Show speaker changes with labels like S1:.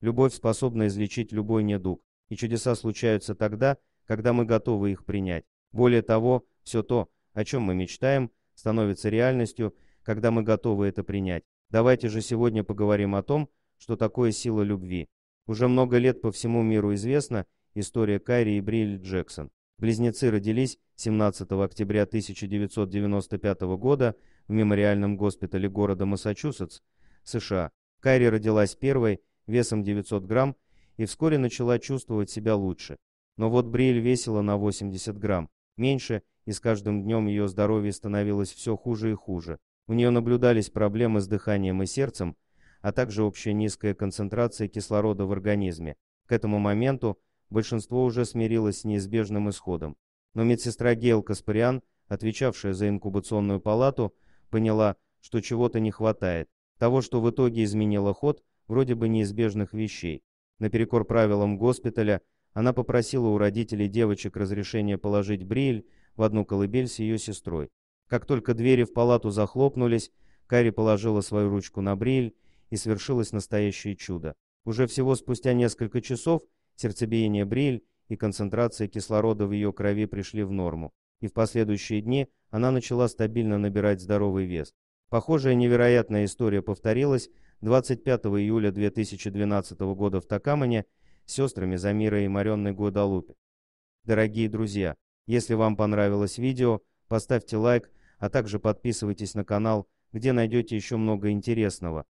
S1: Любовь способна излечить любой недуг, и чудеса случаются тогда, когда мы готовы их принять. Более того, все то, о чем мы мечтаем, становится реальностью, когда мы готовы это принять. Давайте же сегодня поговорим о том, что такое сила любви. Уже много лет по всему миру известна история Кайри и Брилли Джексон. Близнецы родились 17 октября 1995 года в мемориальном госпитале города Массачусетс, США. Кайри родилась первой весом 900 грамм, и вскоре начала чувствовать себя лучше. Но вот Бриль весила на 80 грамм, меньше, и с каждым днем ее здоровье становилось все хуже и хуже. У нее наблюдались проблемы с дыханием и сердцем, а также общая низкая концентрация кислорода в организме. К этому моменту большинство уже смирилось с неизбежным исходом. Но медсестра Гейл Каспариан, отвечавшая за инкубационную палату, поняла, что чего-то не хватает, того, что в итоге изменило ход вроде бы неизбежных вещей. Наперекор правилам госпиталя, она попросила у родителей девочек разрешения положить Бриль в одну колыбель с ее сестрой. Как только двери в палату захлопнулись, Кари положила свою ручку на Бриль, и свершилось настоящее чудо. Уже всего спустя несколько часов сердцебиение Бриль и концентрация кислорода в ее крови пришли в норму, и в последующие дни она начала стабильно набирать здоровый вес. Похожая невероятная история повторилась 25 июля 2012 года в Токамане сестрами Замира и Мареной Гуадалупе. Дорогие друзья, если вам понравилось видео, поставьте лайк, а также подписывайтесь на канал, где найдете еще много интересного.